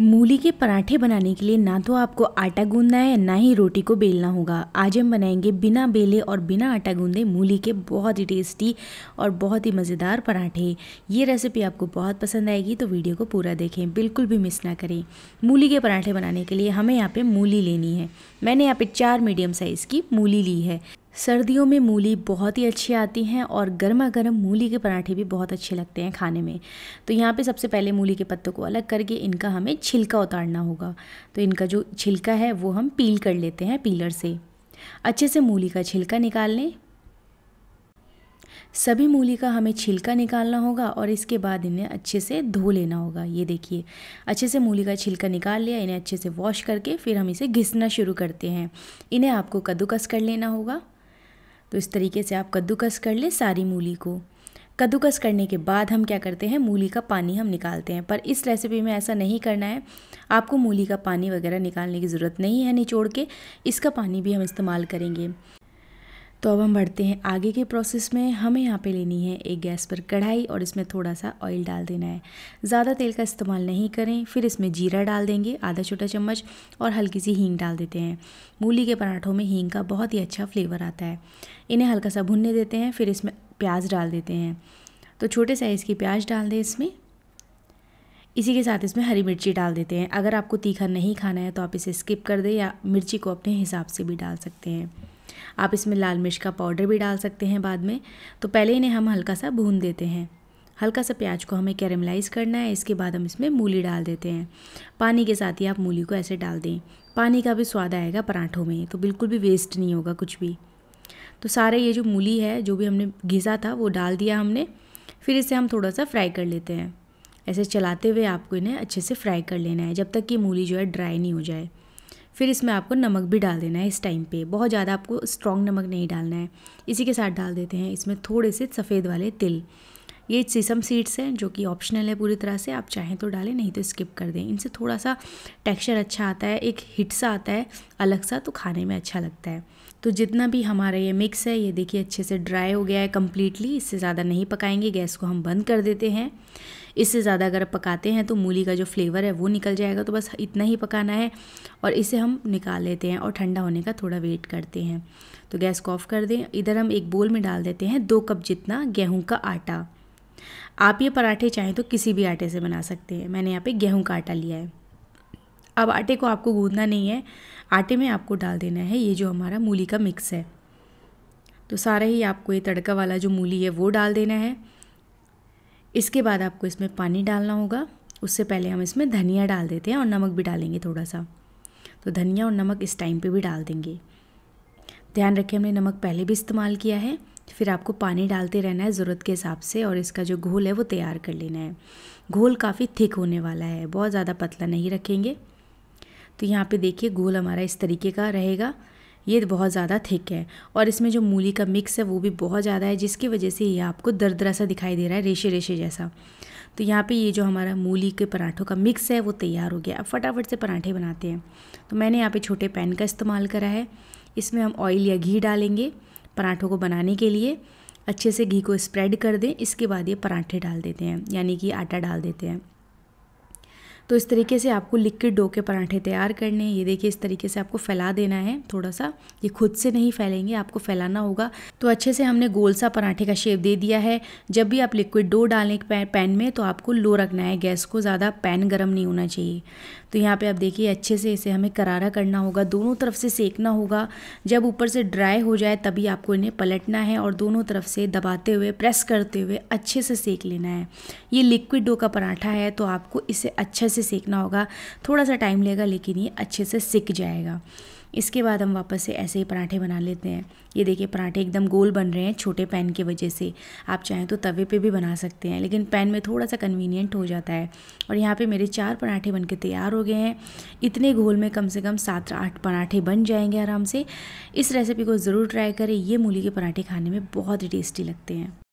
मूली के पराठे बनाने के लिए ना तो आपको आटा गूंदना है ना ही रोटी को बेलना होगा आज हम बनाएंगे बिना बेले और बिना आटा गूंदे मूली के बहुत ही टेस्टी और बहुत ही मज़ेदार पराठे ये रेसिपी आपको बहुत पसंद आएगी तो वीडियो को पूरा देखें बिल्कुल भी मिस ना करें मूली के पराठे बनाने के लिए हमें यहाँ पर मूली लेनी है मैंने यहाँ पर चार मीडियम साइज़ की मूली ली है सर्दियों में मूली बहुत ही अच्छी आती हैं और गर्मा गर्म मूली के पराठे भी बहुत अच्छे लगते हैं खाने में तो यहाँ पे सबसे पहले मूली के पत्तों को अलग करके इनका हमें छिलका उतारना होगा तो इनका जो छिलका है वो हम पील कर लेते हैं पीलर से अच्छे से मूली का छिलका निकाल लें सभी मूली का हमें छिलका निकालना होगा और इसके बाद इन्हें अच्छे से धो लेना होगा ये देखिए अच्छे से मूली का छिलका निकाल लिया इन्हें अच्छे से वॉश करके फिर हम इसे घिसना शुरू करते हैं इन्हें आपको कद्दूकस कर लेना होगा तो इस तरीके से आप कद्दूकस कर लें सारी मूली को कद्दूकस करने के बाद हम क्या करते हैं मूली का पानी हम निकालते हैं पर इस रेसिपी में ऐसा नहीं करना है आपको मूली का पानी वगैरह निकालने की ज़रूरत नहीं है निचोड़ के इसका पानी भी हम इस्तेमाल करेंगे तो अब हम बढ़ते हैं आगे के प्रोसेस में हमें यहाँ पे लेनी है एक गैस पर कढ़ाई और इसमें थोड़ा सा ऑयल डाल देना है ज़्यादा तेल का इस्तेमाल नहीं करें फिर इसमें जीरा डाल देंगे आधा छोटा चम्मच और हल्की सी हींग डाल देते हैं मूली के पराठों में हींग का बहुत ही अच्छा फ्लेवर आता है इन्हें हल्का सा भुनने देते हैं फिर इसमें प्याज डाल देते हैं तो छोटे साइज़ की प्याज डाल दें इसमें इसी के साथ इसमें हरी मिर्ची डाल देते हैं अगर आपको तीखा नहीं खाना है तो आप इसे स्किप कर दें या मिर्ची को अपने हिसाब से भी डाल सकते हैं आप इसमें लाल मिर्च का पाउडर भी डाल सकते हैं बाद में तो पहले इन्हें हम हल्का सा भून देते हैं हल्का सा प्याज को हमें कैरमलाइज़ करना है इसके बाद हम इसमें मूली डाल देते हैं पानी के साथ ही आप मूली को ऐसे डाल दें पानी का भी स्वाद आएगा पराठों में तो बिल्कुल भी वेस्ट नहीं होगा कुछ भी तो सारे ये जो मूली है जो भी हमने घिसा था वो डाल दिया हमने फिर इसे हम थोड़ा सा फ्राई कर लेते हैं ऐसे चलाते हुए आपको इन्हें अच्छे से फ्राई कर लेना है जब तक कि मूली जो है ड्राई नहीं हो जाए फिर इसमें आपको नमक भी डाल देना है इस टाइम पे बहुत ज़्यादा आपको स्ट्रॉन्ग नमक नहीं डालना है इसी के साथ डाल देते हैं इसमें थोड़े से सफ़ेद वाले तिल ये सिसम सीड्स हैं जो कि ऑप्शनल है पूरी तरह से आप चाहें तो डालें नहीं तो स्किप कर दें इनसे थोड़ा सा टेक्सचर अच्छा आता है एक हिट सा आता है अलग सा तो खाने में अच्छा लगता है तो जितना भी हमारा ये मिक्स है ये देखिए अच्छे से ड्राई हो गया है कम्प्लीटली इससे ज़्यादा नहीं पकाएंगे गैस को हम बंद कर देते हैं इससे ज़्यादा अगर पकाते हैं तो मूली का जो फ्लेवर है वो निकल जाएगा तो बस इतना ही पकाना है और इसे हम निकाल लेते हैं और ठंडा होने का थोड़ा वेट करते हैं तो गैस को ऑफ कर दें इधर हम एक बोल में डाल देते हैं दो कप जितना गेहूँ का आटा आप ये पराठे चाहें तो किसी भी आटे से बना सकते हैं मैंने यहाँ पे गेहूं का आटा लिया है अब आटे को आपको गूंदना नहीं है आटे में आपको डाल देना है ये जो हमारा मूली का मिक्स है तो सारा ही आपको ये तड़का वाला जो मूली है वो डाल देना है इसके बाद आपको इसमें पानी डालना होगा उससे पहले हम इसमें धनिया डाल देते हैं और नमक भी डालेंगे थोड़ा सा तो धनिया और नमक इस टाइम पे भी डाल देंगे ध्यान रखें हमने नमक पहले भी इस्तेमाल किया है फिर आपको पानी डालते रहना है ज़रूरत के हिसाब से और इसका जो घोल है वो तैयार कर लेना है घोल काफ़ी थिक होने वाला है बहुत ज़्यादा पतला नहीं रखेंगे तो यहाँ पे देखिए घोल हमारा इस तरीके का रहेगा ये बहुत ज़्यादा थिक है और इसमें जो मूली का मिक्स है वो भी बहुत ज़्यादा है जिसकी वजह से ये आपको दरदरा सा दिखाई दे रहा है रेशे रेशे जैसा तो यहाँ पे ये जो हमारा मूली के पराठों का मिक्स है वो तैयार हो गया अब फटाफट से पराठे बनाते हैं तो मैंने यहाँ पे छोटे पैन का इस्तेमाल करा है इसमें हम ऑयल या घी डालेंगे पराठों को बनाने के लिए अच्छे से घी को स्प्रेड कर दें इसके बाद ये पराठे डाल देते हैं यानी कि आटा डाल देते हैं तो इस तरीके से आपको लिक्विड डो के पराठे तैयार करने हैं ये देखिए इस तरीके से आपको फैला देना है थोड़ा सा ये खुद से नहीं फैलेंगे आपको फैलाना होगा तो अच्छे से हमने गोल सा पराठे का शेप दे दिया है जब भी आप लिक्विड डो डालें पैन में तो आपको लो रखना है गैस को ज़्यादा पैन गर्म नहीं होना चाहिए तो यहाँ पे आप देखिए अच्छे से इसे हमें करारा करना होगा दोनों तरफ से सेकना होगा जब ऊपर से ड्राई हो जाए तभी आपको इन्हें पलटना है और दोनों तरफ से दबाते हुए प्रेस करते हुए अच्छे से सेक लेना है ये लिक्विड डो का पराठा है तो आपको इसे अच्छे से सीखना होगा थोड़ा सा टाइम लेगा लेकिन ये अच्छे से सीख जाएगा इसके बाद हम वापस से ऐसे ही पराठे बना लेते हैं ये देखिए पराठे एकदम गोल बन रहे हैं छोटे पैन की वजह से आप चाहें तो तवे पे भी बना सकते हैं लेकिन पैन में थोड़ा सा कन्वीनियंट हो जाता है और यहाँ पे मेरे चार पराठे बन के तैयार हो गए हैं इतने घोल में कम से कम सात आठ पराठे बन जाएंगे आराम से इस रेसिपी को ज़रूर ट्राई करें ये मूली के पराठे खाने में बहुत ही टेस्टी लगते हैं